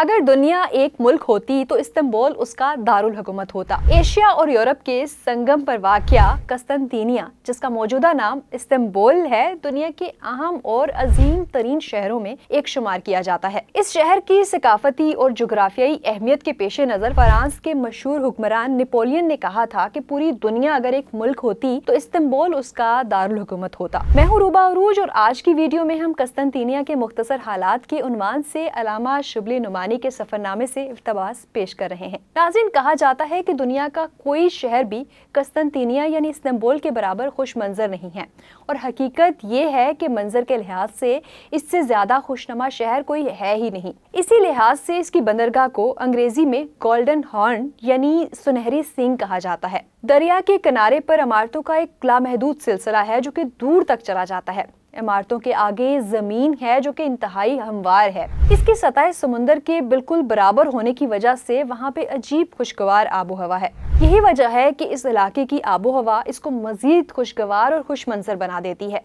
अगर दुनिया एक मुल्क होती तो इस्तेमाल उसका दारुल हुकूमत होता एशिया और यूरोप के संगम पर वाकया कस्तनतीनिया जिसका मौजूदा नाम इस्तेमाल है दुनिया के अहम और अजीम तरीन शहरों में एक शुमार किया जाता है इस शहर की सकाफती और जोग्राफियाई अहमियत के पेश नज़र फ्रांस के मशहूर हुक्मरान नेपोलियन ने कहा था की पूरी दुनिया अगर एक मुल्क होती तो इस्तंबुल उसका दारुल हुकूमत होता मैं हूँ रूबा अरूज और आज की वीडियो में हम कस्तनतीनिया के मुख्तर हालात के उनवान से अलामा शुबले नुमा रहमानी के सफरनामे से इफ्तबास पेश कर रहे हैं नाजिन कहा जाता है कि दुनिया का कोई शहर भी कस्तनतीनिया यानी इस्तंबुल के बराबर खुश मंजर नहीं है और हकीकत ये है कि मंजर के लिहाज से इससे ज़्यादा खुशनुमा शहर कोई है ही नहीं इसी लिहाज से इसकी बंदरगाह को अंग्रेज़ी में गोल्डन हॉर्न यानी सुनहरी सिंह कहा जाता है दरिया के किनारे पर इमारतों का एक लामहदूद सिलसिला है जो कि दूर तक चला जाता है इमारतों के आगे ज़मीन है जो कि इंतहाई हमवार है इसकी सतह समुंदर के बिल्कुल बराबर होने की वजह से वहाँ पे अजीब खुशगवार आबो हवा है यही वजह है कि इस इलाके की आबो हवा इसको मज़ीद खुशगवार और खुश मंजर बना देती है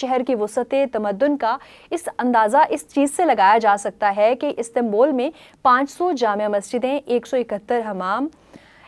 शहर की वसत तमदन का इस अंदाज़ा इस चीज़ से लगाया जा सकता है कि इस्तेमाल में 500 जामिया मस्जिदें इकहत्तर हमाम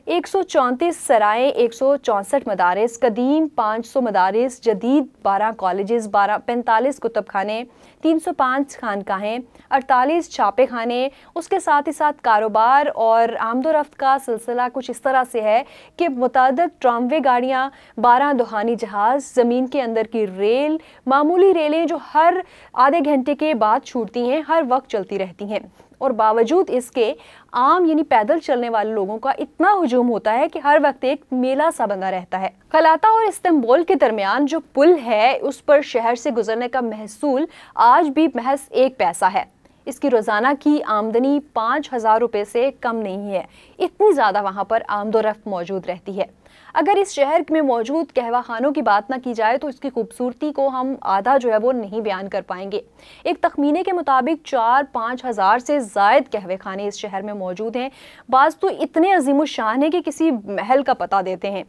एक सौ चौंतीस सराय एक सौ चौंसठ मदारस कदीम पाँच सौ मदारस जदीद बारह कॉलेज बारह पैंतालीस कुतब खाने तीन सौ पाँच खानकाहें अड़तालीस छापे खाने उसके साथ ही साथ कारोबार और आमदोरफ्त का सिलसिला कुछ इस तरह से है कि मुतद ट्रामवे गाड़ियाँ बारह दुहानी जहाज़ ज़मीन के अंदर की रेल मामूली रेलें जो हर आधे घंटे के बाद छूटती हैं हर वक्त चलती रहती हैं और बावजूद इसके आम यानी पैदल चलने वाले लोगों का इतना हजूम होता है कि हर वक्त एक मेला सा बना रहता है खलाता और इस्तेमाल के दरमियान जो पुल है उस पर शहर से गुजरने का महसूल आज भी महज एक पैसा है इसकी रोज़ाना की आमदनी पाँच हज़ार रुपये से कम नहीं है इतनी ज़्यादा वहाँ पर आमदोरफ्त मौजूद रहती है अगर इस शहर में मौजूद कहवा खानों की बात ना की जाए तो इसकी खूबसूरती को हम आधा जो है वो नहीं बयान कर पाएंगे एक तखमीने के मुताबिक चार पाँच हज़ार से जायद कहवे खाने इस शहर में मौजूद हैं बाज़ तो इतने अजीम शान हैं कि किसी महल का पता देते हैं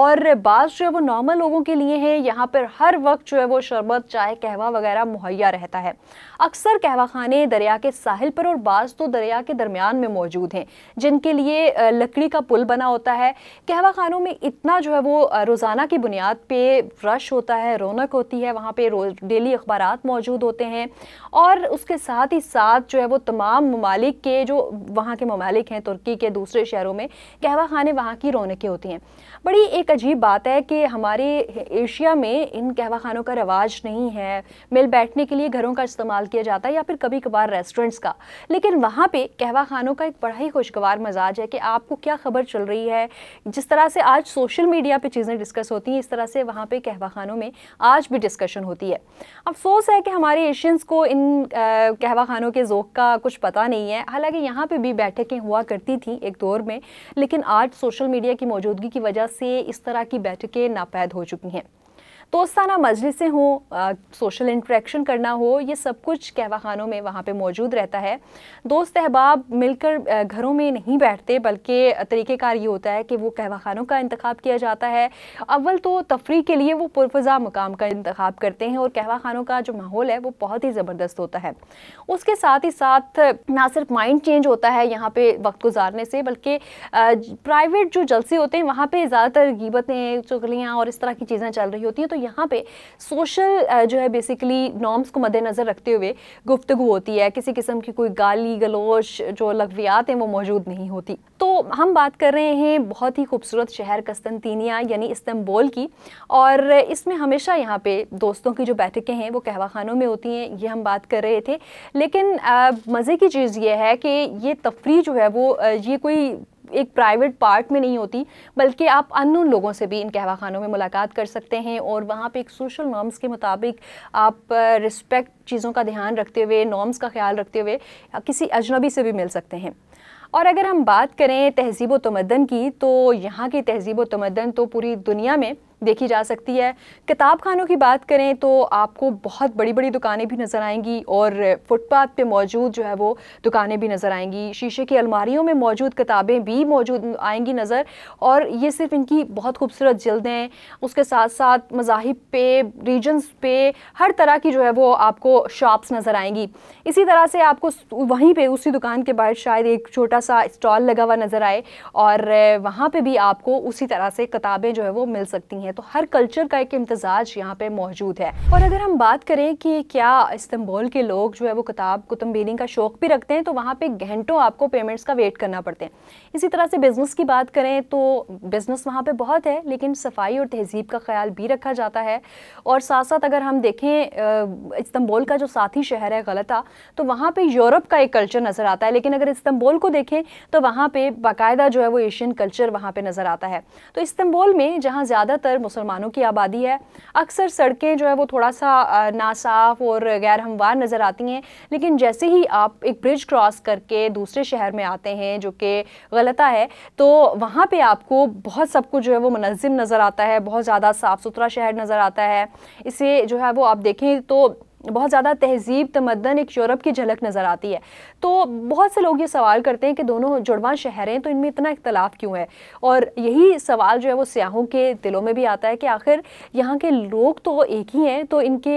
और बाज़ जो है वो नॉर्मल लोगों के लिए हैं यहाँ पर हर वक्त जो है वो शरबत चाय कहवा वगैरह मुहैया रहता है अक्सर कहवा खाने दरिया के साहिल पर और बाज़ तो दरिया के दरमियान में मौजूद हैं जिनके लिए लकड़ी का पुल बना होता है कहवा खानों में इतना जो है वो रोज़ाना की बुनियाद पे रश होता है रौनक होती है वहाँ पे रोज डेली अखबार मौजूद होते हैं और उसके साथ ही साथ जो है वो तमाम ममालिक के जो वहाँ के ममालिक हैं तुर्की के दूसरे शहरों में कहवा खाने वहाँ की रौनकें होती हैं बड़ी एक अजीब बात है कि हमारे एशिया में इन कहवा खानों का रवाज नहीं है मिल बैठने के लिए घरों का इस्तेमाल किया जाता है या फिर कभी कभार रेस्टोरेंट्स का लेकिन वहाँ पर कहवा खानों का एक बड़ा ही खुशगवार मजाज है कि आपको क्या खबर चल रही है जिस तरह से आज सोशल मीडिया पे चीज़ें डिस्कस होती हैं इस तरह से वहाँ पे कहवा में आज भी डिस्कशन होती है अफसोस है कि हमारे एशियंस को इन कहवा के जोक का कुछ पता नहीं है हालांकि यहाँ पे भी बैठकें हुआ करती थी एक दौर में लेकिन आज सोशल मीडिया की मौजूदगी की वजह से इस तरह की बैठकें नापैद हो चुकी हैं दोस्ताना मजलिसें हों सोशल इंट्रैक्शन करना हो ये सब कुछ कहवा खानों में वहाँ पे मौजूद रहता है दोस्त अहबाब मिलकर घरों में नहीं बैठते बल्कि तरीक़ेकार ये होता है कि वो कहवा खानों का इंतखब किया जाता है अव्वल तो तफरी के लिए वो पुरफजा मुकाम का इंतखब करते हैं और कहवा खानों का जो माहौल है वो बहुत ही ज़बरदस्त होता है उसके साथ ही साथ ना सिर्फ माइंड चेंज होता है यहाँ पर वक्त गुजारने से बल्कि प्राइवेट जो जलसे होते हैं वहाँ पर ज़्यादातर गीबतें चुगलियाँ और इस तरह की चीज़ें चल रही होती हैं तो यहाँ पे सोशल जो है बेसिकली नॉर्म्स को मद्देनज़र रखते हुए गुफ्तु होती है किसी किस्म की कोई गाली गलोच जो लगवियात हैं वो मौजूद नहीं होती तो हम बात कर रहे हैं बहुत ही खूबसूरत शहर कस्तनतीनिया यानी इस्तंबोल की और इसमें हमेशा यहाँ पे दोस्तों की जो बैठकें हैं वो कहवा खानों में होती हैं ये हम बात कर रहे थे लेकिन मज़े की चीज़ ये है कि ये तफरी जो है वो ये कोई एक प्राइवेट पार्ट में नहीं होती बल्कि आप अन लोगों से भी इन कहवा खानों में मुलाकात कर सकते हैं और वहाँ पर एक सोशल नॉर्म्स के मुताबिक आप रिस्पेक्ट चीज़ों का ध्यान रखते हुए नॉर्म्स का ख्याल रखते हुए किसी अजनबी से भी मिल सकते हैं और अगर हम बात करें तहजीब व तमदन की तो यहाँ की तहजीब व तमदन तो पूरी दुनिया में देखी जा सकती है किताब खानों की बात करें तो आपको बहुत बड़ी बड़ी दुकानें भी नज़र आएंगी और फुटपाथ पे मौजूद जो है वो दुकानें भी नज़र आएंगी शीशे की अलमारियों में मौजूद किताबें भी मौजूद आएंगी नज़र और ये सिर्फ इनकी बहुत खूबसूरत जल्दें उसके साथ साथ मजाहिब पे रीजन्स पे हर तरह की जो है वो आपको शॉप्स नज़र आएंगी इसी तरह से आपको वहीं पर उसी दुकान के बाहर शायद एक छोटा सा स्टॉल लगा हुआ नज़र आए और वहाँ पर भी आपको उसी तरह से किताबें जो है वो मिल सकती हैं हैं तो हर कल्चर का एक इम्तजाज यहाँ पे मौजूद है और अगर हम बात करें कि क्या इस्तंबुल के लोग जो है वो किताब कुतुम्बीनी का शौक़ भी रखते हैं तो वहाँ पे घंटों आपको पेमेंट्स का वेट करना पड़ते हैं इसी तरह से बिज़नेस की बात करें तो बिज़नेस वहाँ पर बहुत है लेकिन सफाई और तहजीब का ख्याल भी रखा जाता है और साथ साथ अगर हम देखें इस्तंबुल का जो साथी शहर है गलता तो वहाँ पर यूरोप का एक कल्चर नज़र आता है लेकिन अगर इस्तंबुल को देखें तो वहाँ पर बाकायदा जो है वो एशियन कल्चर वहाँ पर नज़र आता है तो इस्तंबुल में जहाँ ज़्यादातर ज़्यादातर मुसलमानों की आबादी है अक्सर सड़कें जो है वो थोड़ा सा नासाफ और गैर हमवार नज़र आती हैं लेकिन जैसे ही आप एक ब्रिज क्रॉस करके दूसरे शहर में आते हैं जो कि गलता है तो वहाँ पर आपको बहुत सब कुछ जो है वो मुनज़म नज़र आता है बहुत ज़्यादा साफ़ सुथरा शहर नज़र आता है इसे जो है वो आप देखें तो बहुत ज़्यादा तहजीब तमदन एक यूरोप की झलक नज़र आती है तो बहुत से लोग ये सवाल करते हैं कि दोनों जुड़वा शहर हैं तो इनमें इतना इख्तलाफ क्यों है और यही सवाल जो है वो सयाहों के दिलों में भी आता है कि आखिर यहाँ के लोग तो एक ही हैं तो इनके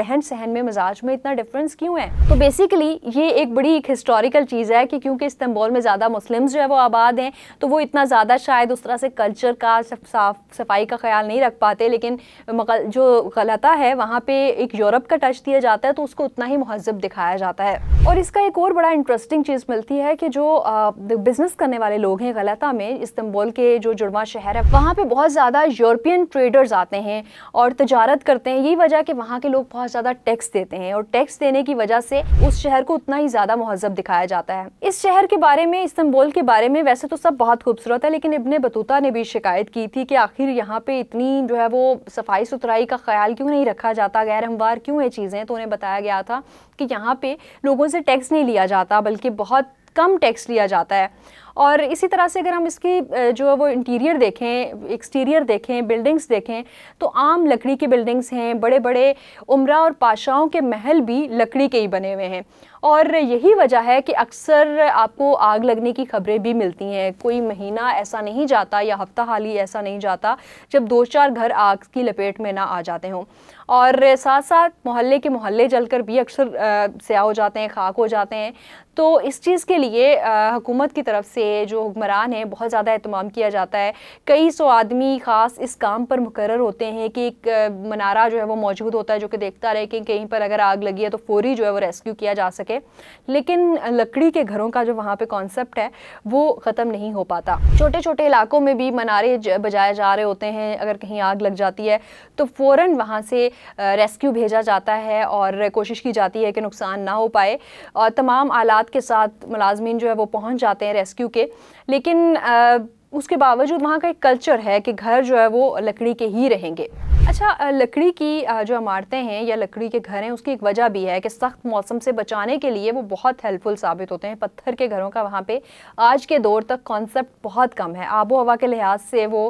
रहन सहन में मिजाज में इतना डिफरेंस क्यों है तो बेसिकली ये एक बड़ी एक हिस्टोरिकल चीज़ है कि क्योंकि इस्तेमाल में ज़्यादा मुस्लिम्स जो है वो आबाद हैं तो वो इतना ज़्यादा शायद उस तरह से कल्चर का साफ सफाई का ख्याल नहीं रख पाते लेकिन जो गलता है वहाँ पर एक यूरोप का टच दर्ज किया जाता है तो उसको उतना ही महजब दिखाया जाता है और इसका एक और बड़ा इंटरेस्टिंग चीज़ मिलती है कि जो बिजनेस करने वाले लोग हैं गलता में इस्तंबुल के जो जुड़वा शहर है वहाँ पे बहुत ज़्यादा यूरोपियन ट्रेडर्स आते हैं और तजारत करते हैं यही वजह कि वहाँ के लोग बहुत ज़्यादा टैक्स देते हैं और टैक्स देने की वजह से उस शहर को उतना ही ज़्यादा महजब दिखाया जाता है इस शहर के बारे में इस्तंबुल के बारे में वैसे तो सब बहुत खूबसूरत है लेकिन इबन बतूता ने भी शिकायत की थी कि आखिर यहाँ पे इतनी जो है वो सफाई सुथराई का ख्याल क्यों नहीं रखा जाता गैर हमवार क्यों है चीज़ें तो उन्हें बताया गया था कि यहाँ पे लोगों से टैक्स नहीं लिया जाता बल्कि बहुत कम टैक्स लिया जाता है और इसी तरह से अगर हम इसकी जो है वो इंटीरियर देखें एक्सटीरियर देखें बिल्डिंग्स देखें तो आम लकड़ी की बिल्डिंग्स हैं बड़े बड़े उम्रा और पाशाओं के महल भी लकड़ी के ही बने हुए हैं और यही वजह है कि अक्सर आपको आग लगने की खबरें भी मिलती हैं कोई महीना ऐसा नहीं जाता या हफ्ता हाल ही ऐसा नहीं जाता जब दो चार घर आग की लपेट में ना आ जाते हों और साथ साथ मोहल्ले के मोहल्ले जलकर भी अक्सर स्याह हो जाते हैं खाक हो जाते हैं तो इस चीज़ के लिए हुकूमत की तरफ से जो हुक्मरान हैं बहुत ज़्यादा अहतमाम किया जाता है कई सौ आदमी ख़ास इस काम पर मुकर होते हैं कि एक मनारा जो है वो मौजूद होता है जो कि देखता रहे कि कहीं पर अगर आग लगी है तो फौरी जो है वो रेस्क्यू किया जा सके लेकिन लकड़ी के घरों का जो वहाँ पर कॉन्सेप्ट है वो ख़त्म नहीं हो पाता छोटे छोटे इलाकों में भी मनारे बजाए जा रहे होते हैं अगर कहीं आग लग जाती है तो फ़ौर वहाँ से रेस्क्यू भेजा जाता है और कोशिश की जाती है कि नुकसान ना हो पाए और तमाम आलात के साथ मुलाजमन जो है वो पहुँच जाते हैं रेस्क्यू के लेकिन आ, उसके बावजूद वहाँ का एक कल्चर है कि घर जो है वो लकड़ी के ही रहेंगे अच्छा लकड़ी की जो इमारतें हैं या लकड़ी के घर हैं उसकी एक वजह भी है कि सख्त मौसम से बचाने के लिए वो बहुत हेल्पफुल साबित होते हैं पत्थर के घरों का वहाँ पे आज के दौर तक कॉन्सेप्ट बहुत कम है आबो हवा के लिहाज से वो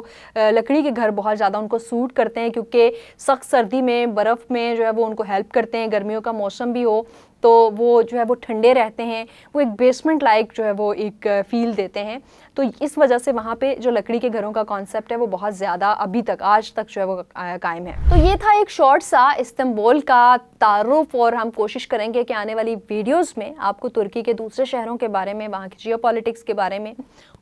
लकड़ी के घर बहुत ज़्यादा उनको सूट करते हैं क्योंकि सख्त सर्दी में बर्फ़ में जो है वो उनको हेल्प करते हैं गर्मियों का मौसम भी हो तो वो जो है वो ठंडे रहते हैं वो एक बेसमेंट लाइक जो है वो एक फील देते हैं तो इस वजह से वहाँ पे जो लकड़ी के घरों का कॉन्सेप्ट है वो बहुत ज़्यादा अभी तक आज तक जो है वो कायम है तो ये था एक शॉर्ट सा इस्तेमाल का तारुफ और हम कोशिश करेंगे कि आने वाली वीडियोस में आपको तुर्की के दूसरे शहरों के बारे में वहाँ की जियो के बारे में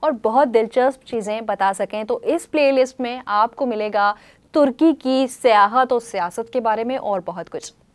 और बहुत दिलचस्प चीज़ें बता सकें तो इस प्ले में आपको मिलेगा तुर्की की सियाहत और सियासत के बारे में और बहुत कुछ